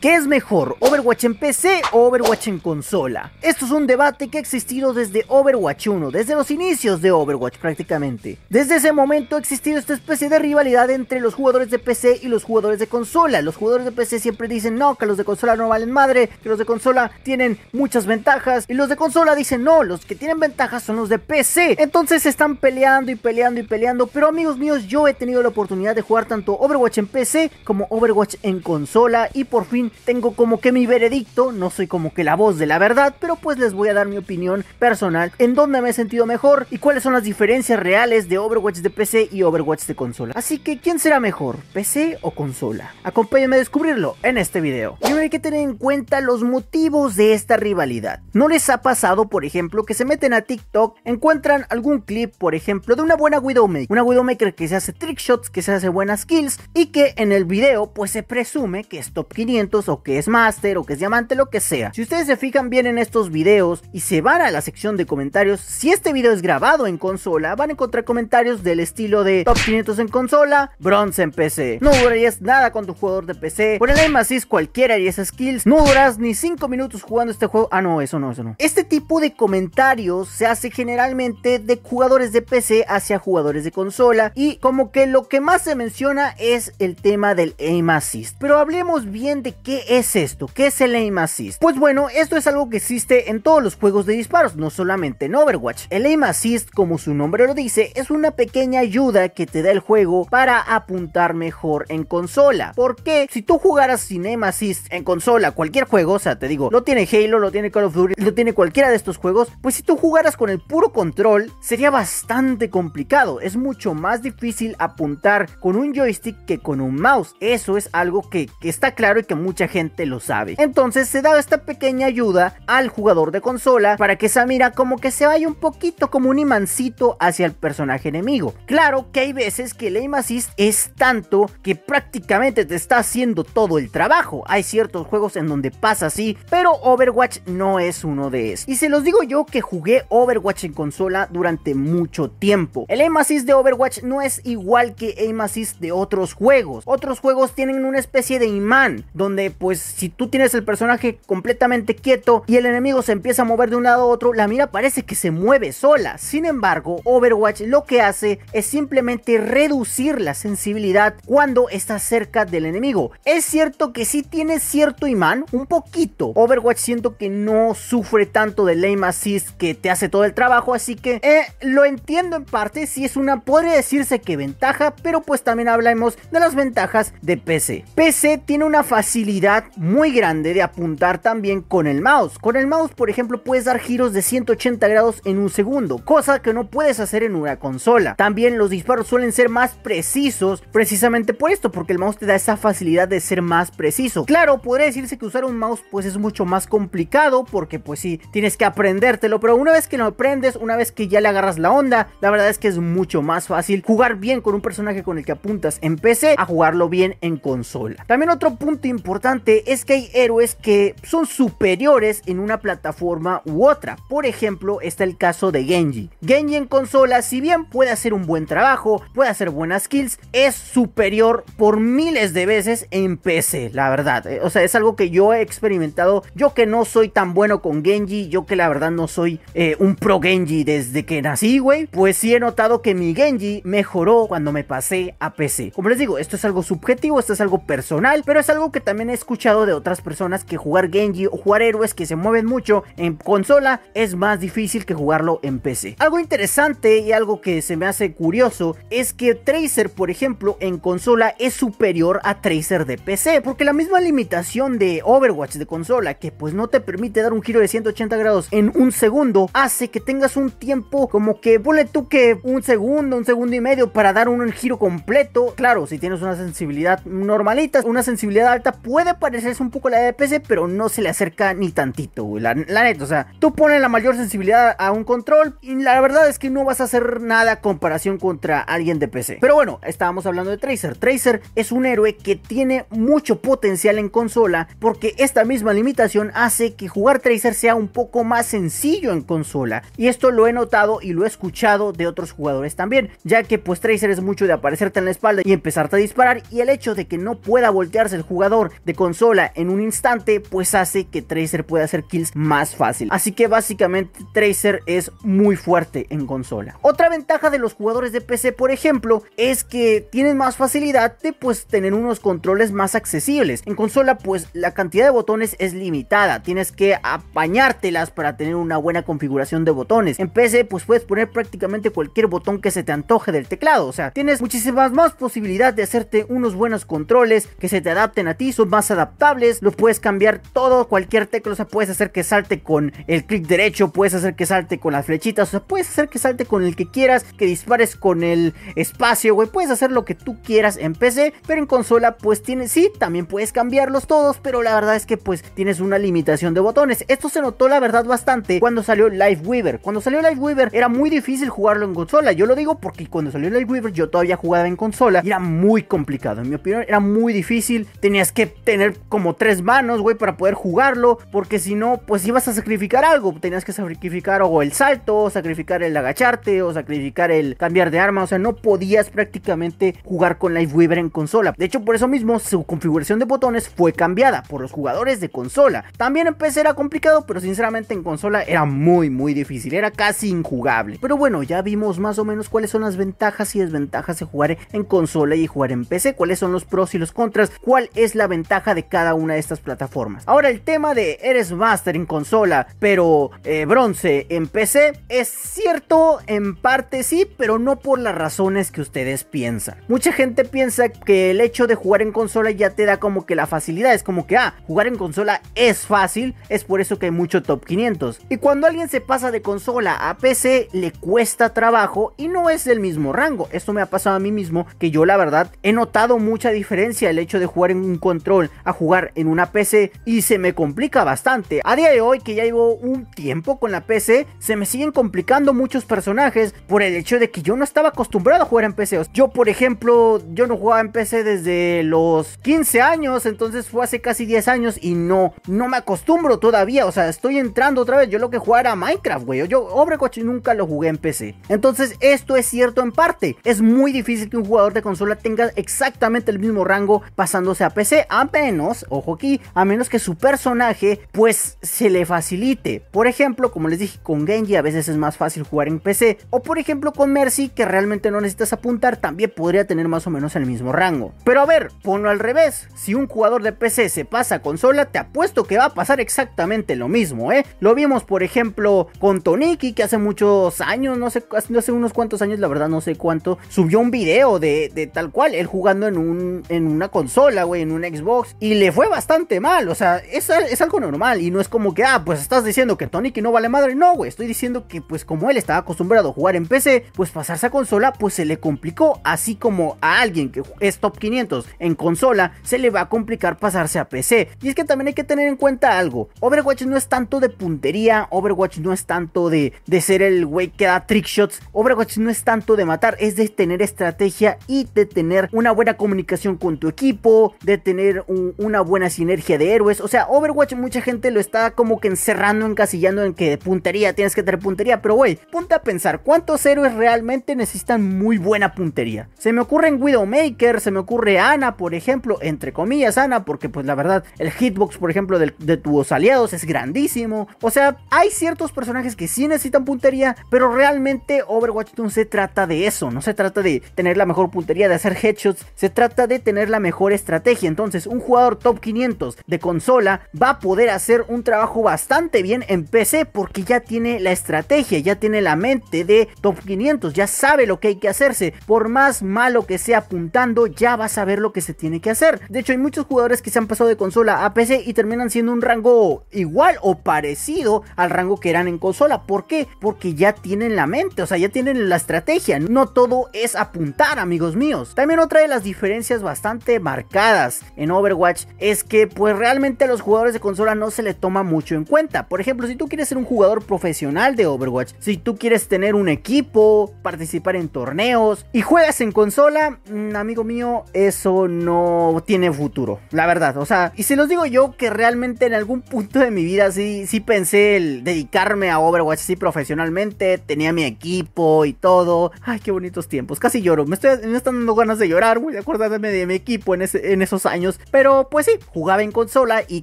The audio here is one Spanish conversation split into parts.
¿Qué es mejor, Overwatch en PC o Overwatch en consola? Esto es un debate que ha existido desde Overwatch 1, desde los inicios de Overwatch prácticamente. Desde ese momento ha existido esta especie de rivalidad entre los jugadores de PC y los jugadores de consola. Los jugadores de PC siempre dicen no, que los de consola no valen madre, que los de consola tienen muchas ventajas. Y los de consola dicen no, los que tienen ventajas son los de PC. Entonces están peleando y peleando y peleando. Pero amigos míos, yo he tenido la oportunidad de jugar tanto Overwatch en PC como Overwatch en consola y por fin tengo como que mi veredicto, no soy como que la voz de la verdad, pero pues les voy a dar mi opinión personal en dónde me he sentido mejor y cuáles son las diferencias reales de Overwatch de PC y Overwatch de consola. Así que, ¿quién será mejor, PC o consola? Acompáñenme a descubrirlo en este video. Primero hay que tener en cuenta los motivos de esta rivalidad. ¿No les ha pasado, por ejemplo, que se meten a TikTok, encuentran algún clip, por ejemplo, de una buena Widowmaker, una Widowmaker que se hace trickshots, que se hace buenas kills y que en el video pues se presume que es top 500 o que es Master, o que es diamante, lo que sea. Si ustedes se fijan bien en estos videos y se van a la sección de comentarios, si este video es grabado en consola, van a encontrar comentarios del estilo de top 500 en consola, Bronze en PC. No durarías nada con tu jugador de PC, por el aim assist cualquiera y esas skills, no duras ni 5 minutos jugando este juego. Ah, no, eso no, eso no. Este tipo de comentarios se hace generalmente de jugadores de PC hacia jugadores de consola y como que lo que más se menciona es el tema del aim assist. Pero hablemos bien de qué ¿Qué es esto? ¿Qué es el aim assist? Pues bueno, esto es algo que existe en todos los juegos de disparos, no solamente en Overwatch. El aim assist, como su nombre lo dice, es una pequeña ayuda que te da el juego para apuntar mejor en consola. Porque si tú jugaras sin aim assist en consola, cualquier juego, o sea, te digo, lo tiene Halo, lo tiene Call of Duty, lo tiene cualquiera de estos juegos, pues si tú jugaras con el puro control, sería bastante complicado. Es mucho más difícil apuntar con un joystick que con un mouse. Eso es algo que, que está claro y que muchos mucha gente lo sabe. Entonces se da esta pequeña ayuda al jugador de consola para que Samira como que se vaya un poquito como un imancito hacia el personaje enemigo. Claro que hay veces que el aim es tanto que prácticamente te está haciendo todo el trabajo. Hay ciertos juegos en donde pasa así, pero Overwatch no es uno de esos. Y se los digo yo que jugué Overwatch en consola durante mucho tiempo. El aim de Overwatch no es igual que aim assist de otros juegos. Otros juegos tienen una especie de imán donde pues si tú tienes el personaje completamente quieto y el enemigo se empieza a mover de un lado a otro, la mira parece que se mueve sola. Sin embargo, Overwatch lo que hace es simplemente reducir la sensibilidad cuando está cerca del enemigo. Es cierto que sí tiene cierto imán, un poquito. Overwatch siento que no sufre tanto de lame assist que te hace todo el trabajo, así que eh, lo entiendo en parte, si es una, podría decirse que ventaja, pero pues también hablamos de las ventajas de PC. PC tiene una facilidad muy grande de apuntar también con el mouse. Con el mouse, por ejemplo, puedes dar giros de 180 grados en un segundo, cosa que no puedes hacer en una consola. También los disparos suelen ser más precisos precisamente por esto, porque el mouse te da esa facilidad de ser más preciso. Claro, podría decirse que usar un mouse pues es mucho más complicado porque pues si tienes que aprendértelo, pero una vez que lo aprendes, una vez que ya le agarras la onda, la verdad es que es mucho más fácil jugar bien con un personaje con el que apuntas en PC a jugarlo bien en consola. También otro punto importante es que hay héroes que son superiores en una plataforma u otra. Por ejemplo, está el caso de Genji. Genji en consola, si bien puede hacer un buen trabajo, puede hacer buenas kills, es superior por miles de veces en PC, la verdad. Eh, o sea, es algo que yo he experimentado. Yo que no soy tan bueno con Genji, yo que la verdad no soy eh, un pro Genji desde que nací, güey, pues sí he notado que mi Genji mejoró cuando me pasé a PC. Como les digo, esto es algo subjetivo, esto es algo personal, pero es algo que también he escuchado de otras personas que jugar Genji o jugar héroes que se mueven mucho en consola es más difícil que jugarlo en PC. Algo interesante y algo que se me hace curioso es que Tracer, por ejemplo, en consola es superior a Tracer de PC, porque la misma limitación de Overwatch de consola, que pues no te permite dar un giro de 180 grados en un segundo, hace que tengas un tiempo como que, ponle tú que un segundo, un segundo y medio para dar un giro completo. Claro, si tienes una sensibilidad normalita, una sensibilidad alta, puede puede parecerse un poco la de PC, pero no se le acerca ni tantito, La, neta, o sea, tú pones la mayor sensibilidad a un control y la verdad es que no vas a hacer nada comparación contra alguien de PC. Pero bueno, estábamos hablando de Tracer. Tracer es un héroe que tiene mucho potencial en consola porque esta misma limitación hace que jugar Tracer sea un poco más sencillo en consola. Y esto lo he notado y lo he escuchado de otros jugadores también, ya que pues Tracer es mucho de aparecerte en la espalda y empezarte a disparar y el hecho de que no pueda voltearse el jugador, consola en un instante, pues hace que Tracer pueda hacer kills más fácil. Así que básicamente Tracer es muy fuerte en consola. Otra ventaja de los jugadores de PC, por ejemplo, es que tienen más facilidad de pues tener unos controles más accesibles. En consola pues la cantidad de botones es limitada, tienes que apañártelas para tener una buena configuración de botones. En PC pues puedes poner prácticamente cualquier botón que se te antoje del teclado, o sea, tienes muchísimas más posibilidades de hacerte unos buenos controles que se te adapten a ti, son más adaptables, lo puedes cambiar todo, cualquier tecla, o sea, puedes hacer que salte con el clic derecho, puedes hacer que salte con las flechitas, o sea, puedes hacer que salte con el que quieras, que dispares con el espacio, güey, puedes hacer lo que tú quieras en PC, pero en consola pues tienes, sí, también puedes cambiarlos todos, pero la verdad es que pues tienes una limitación de botones. Esto se notó la verdad bastante cuando salió Live Weaver, Cuando salió Live Weaver era muy difícil jugarlo en consola, yo lo digo porque cuando salió Live Weaver, yo todavía jugaba en consola y era muy complicado, en mi opinión, era muy difícil, tenías que tener como tres manos, güey, para poder jugarlo. Porque si no, pues ibas a sacrificar algo. Tenías que sacrificar o el salto, o sacrificar el agacharte, o sacrificar el cambiar de arma. O sea, no podías prácticamente jugar con weaver en consola. De hecho, por eso mismo su configuración de botones fue cambiada por los jugadores de consola. También en PC era complicado, pero sinceramente en consola era muy, muy difícil. Era casi injugable. Pero bueno, ya vimos más o menos cuáles son las ventajas y desventajas de jugar en consola y jugar en PC. Cuáles son los pros y los contras. Cuál es la ventaja de cada una de estas plataformas. Ahora el tema de eres master en consola, pero eh, bronce en PC, es cierto en parte sí, pero no por las razones que ustedes piensan. Mucha gente piensa que el hecho de jugar en consola ya te da como que la facilidad, es como que, ah, jugar en consola es fácil, es por eso que hay mucho top 500. Y cuando alguien se pasa de consola a PC, le cuesta trabajo y no es del mismo rango. Esto me ha pasado a mí mismo, que yo la verdad he notado mucha diferencia el hecho de jugar en un control a jugar en una PC y se me complica bastante. A día de hoy que ya llevo un tiempo con la PC, se me siguen complicando muchos personajes por el hecho de que yo no estaba acostumbrado a jugar en PC. Yo, por ejemplo, yo no jugaba en PC desde los 15 años, entonces fue hace casi 10 años y no, no me acostumbro todavía, o sea, estoy entrando otra vez, yo lo que jugaba era Minecraft, güey, yo y nunca lo jugué en PC. Entonces, esto es cierto en parte, es muy difícil que un jugador de consola tenga exactamente el mismo rango pasándose a PC, a menos, ojo aquí, a menos que su personaje pues se le facilite. Por ejemplo, como les dije con Genji a veces es más fácil jugar en PC. O por ejemplo con Mercy que realmente no necesitas apuntar también podría tener más o menos el mismo rango. Pero a ver, ponlo al revés. Si un jugador de PC se pasa a consola te apuesto que va a pasar exactamente lo mismo. ¿eh? Lo vimos por ejemplo con Toniki que hace muchos años, no sé, hace unos cuantos años la verdad no sé cuánto, subió un video de, tal cual, él jugando en, un, en una consola, güey, en un Xbox y le fue bastante mal. O sea, es, es algo normal y no es como que, ah, pues estás diciendo que Tony que no vale madre. No, güey, estoy diciendo que pues como él estaba acostumbrado a jugar en PC, pues pasarse a consola pues se le complicó. Así como a alguien que es top 500 en consola, se le va a complicar pasarse a PC. Y es que también hay que tener en cuenta algo. Overwatch no es tanto de puntería, Overwatch no es tanto de, de ser el güey que da trick shots, Overwatch no es tanto de matar, es de tener estrategia y de tener una buena comunicación con tu equipo, de tener una buena sinergia de héroes. O sea, Overwatch mucha gente lo está como que encerrando, encasillando en que de puntería, tienes que tener puntería. Pero güey, ponte a pensar, ¿cuántos héroes realmente necesitan muy buena puntería? Se me ocurren Widowmaker, se me ocurre Ana, por ejemplo, entre comillas Ana, porque pues la verdad, el hitbox, por ejemplo, de, de tus aliados es grandísimo. O sea, hay ciertos personajes que sí necesitan puntería, pero realmente Overwatch no se trata de eso, no se trata de tener la mejor puntería, de hacer headshots, se trata de tener la mejor estrategia. Entonces, un jugador top 500 de consola va a poder hacer un trabajo bastante bien en PC porque ya tiene la estrategia, ya tiene la mente de top 500, ya sabe lo que hay que hacerse. Por más malo que sea apuntando, ya va a saber lo que se tiene que hacer. De hecho, hay muchos jugadores que se han pasado de consola a PC y terminan siendo un rango igual o parecido al rango que eran en consola. ¿Por qué? Porque ya tienen la mente, o sea, ya tienen la estrategia. No todo es apuntar, amigos míos. También otra de las diferencias bastante marcadas en over es que pues realmente a los jugadores de consola no se le toma mucho en cuenta. Por ejemplo, si tú quieres ser un jugador profesional de Overwatch, si tú quieres tener un equipo, participar en torneos y juegas en consola, mm, amigo mío, eso no tiene futuro, la verdad. O sea, y se los digo yo que realmente en algún punto de mi vida sí, sí pensé el dedicarme a Overwatch así profesionalmente, tenía mi equipo y todo. Ay, qué bonitos tiempos, casi lloro. Me, estoy, están dando ganas de llorar, voy de acordarme de mi equipo en, esos años. Pero pues sí, jugaba en consola y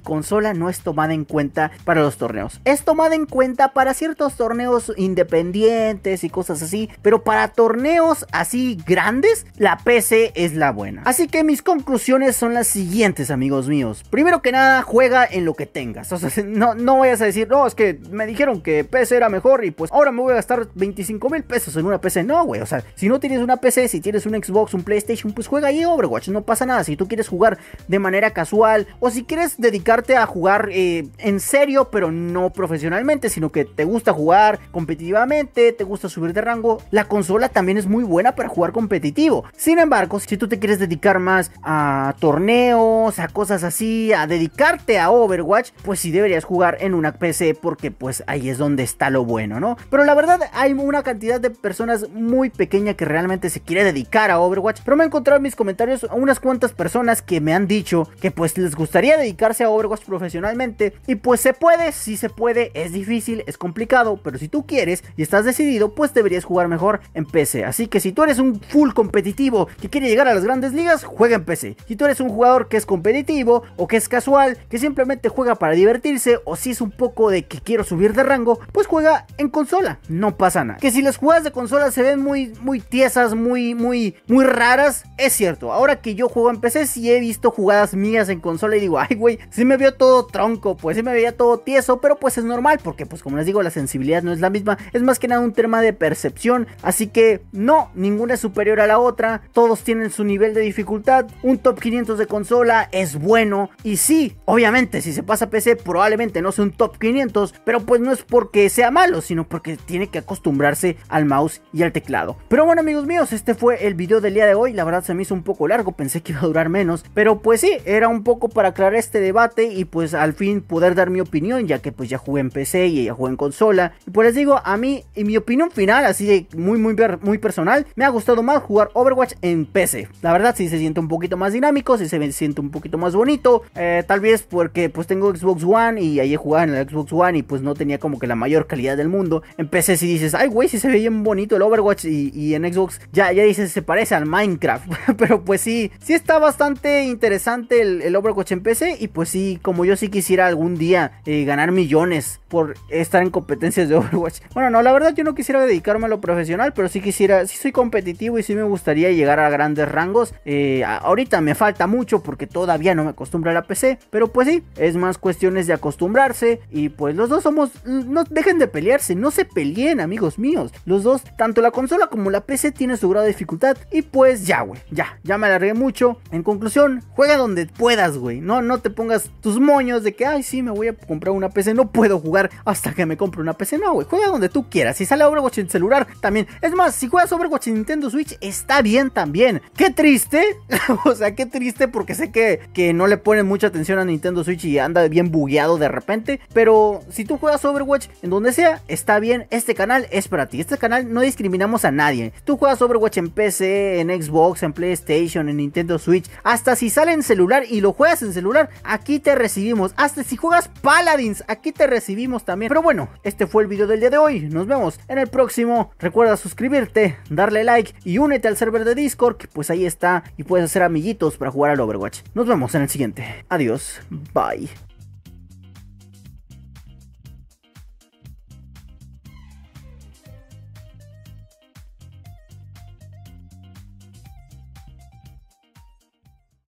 consola no es tomada en cuenta para los torneos. Es tomada en cuenta para ciertos torneos independientes y cosas así, pero para torneos así grandes, la PC es la buena. Así que mis conclusiones son las siguientes, amigos míos. Primero que nada, juega en lo que tengas. O sea, no, no vayas a decir, no, es que me dijeron que PC era mejor y pues ahora me voy a gastar 25 mil pesos en una PC. No, güey, o sea, si no tienes una PC, si tienes un Xbox, un PlayStation, pues juega ahí Overwatch, no pasa nada. Si tú quieres jugar de manera manera casual o si quieres dedicarte a jugar eh, en serio pero no profesionalmente, sino que te gusta jugar competitivamente, te gusta subir de rango, la consola también es muy buena para jugar competitivo. Sin embargo, si tú te quieres dedicar más a torneos, a cosas así, a dedicarte a Overwatch, pues sí deberías jugar en una PC porque pues ahí es donde está lo bueno, ¿no? Pero la verdad hay una cantidad de personas muy pequeña que realmente se quiere dedicar a Overwatch, pero me he encontrado en mis comentarios unas cuantas personas que me han dicho que pues les gustaría dedicarse a Overwatch profesionalmente y pues se puede, si sí se puede, es difícil, es complicado, pero si tú quieres y estás decidido, pues deberías jugar mejor en PC. Así que si tú eres un full competitivo que quiere llegar a las grandes ligas, juega en PC. Si tú eres un jugador que es competitivo o que es casual, que simplemente juega para divertirse o si es un poco de que quiero subir de rango, pues juega en consola, no pasa nada. Que si las jugadas de consola se ven muy muy tiesas, muy muy muy raras, es cierto. Ahora que yo juego en PC, sí he visto jugadas mías en consola y digo, ay, güey, si me vio todo tronco, pues sí me veía todo tieso, pero pues es normal, porque pues como les digo, la sensibilidad no es la misma, es más que nada un tema de percepción, así que no, ninguna es superior a la otra, todos tienen su nivel de dificultad, un top 500 de consola es bueno, y sí, obviamente si se pasa a PC probablemente no sea un top 500, pero pues no es porque sea malo, sino porque tiene que acostumbrarse al mouse y al teclado. Pero bueno amigos míos, este fue el video del día de hoy, la verdad se me hizo un poco largo, pensé que iba a durar menos, pero pues sí, era un poco para aclarar este debate y pues al fin poder dar mi opinión, ya que pues ya jugué en PC y ya jugué en consola. Y pues les digo, a mí, y mi opinión final, así de muy, muy, muy personal, me ha gustado más jugar Overwatch en PC. La verdad, si se siente un poquito más dinámico, Si se siente un poquito más bonito. Eh, tal vez porque pues tengo Xbox One y ahí he jugado en el Xbox One y pues no tenía como que la mayor calidad del mundo. En PC si dices, ay güey, sí se ve bien bonito el Overwatch y, en Xbox ya, ya dices, se parece al Minecraft. Pero pues sí, sí está bastante interesante el, Overwatch en PC. Y pues sí, como yo sí quisiera algún día eh, ganar millones por estar en competencias de Overwatch. Bueno, no, la verdad yo no quisiera dedicarme a lo profesional, pero sí quisiera, sí soy competitivo y sí me gustaría llegar a grandes rangos. Eh, ahorita me falta mucho porque todavía no me acostumbro a la PC. Pero pues sí, es más cuestiones de acostumbrarse. Y pues los dos somos. Mm, no dejen de pelearse. No se peleen, amigos míos. Los dos, tanto la consola como la PC tiene su grado de dificultad. Y pues ya, güey. Ya, ya me alargué mucho. En conclusión, juega donde puedas, güey. No, no te pongas tus moños de que, ay, sí, me voy a comprar una PC. No puedo jugar hasta que me compre una PC. No, güey. Juega donde tú quieras. Si sale Overwatch en celular, también. Es más, si juegas Overwatch en Nintendo Switch, está bien también. Qué triste. o sea, qué triste porque sé que, que no le ponen mucha atención a Nintendo Switch y anda bien bugueado de repente. Pero si tú juegas Overwatch en donde sea, está bien. Este canal es para ti. Este canal no discriminamos a nadie. Tú juegas Overwatch en PC, en Xbox, en PlayStation, en Nintendo Switch. Hasta si sale en celular y lo juegas en celular, aquí te recibimos. Hasta si juegas Paladins, aquí te recibimos también. Pero bueno, este fue el video del día de hoy. Nos vemos en el próximo. Recuerda suscribirte, darle like y únete al server de Discord, que pues ahí está y puedes hacer amiguitos para jugar al Overwatch. Nos vemos en el siguiente. Adiós. Bye.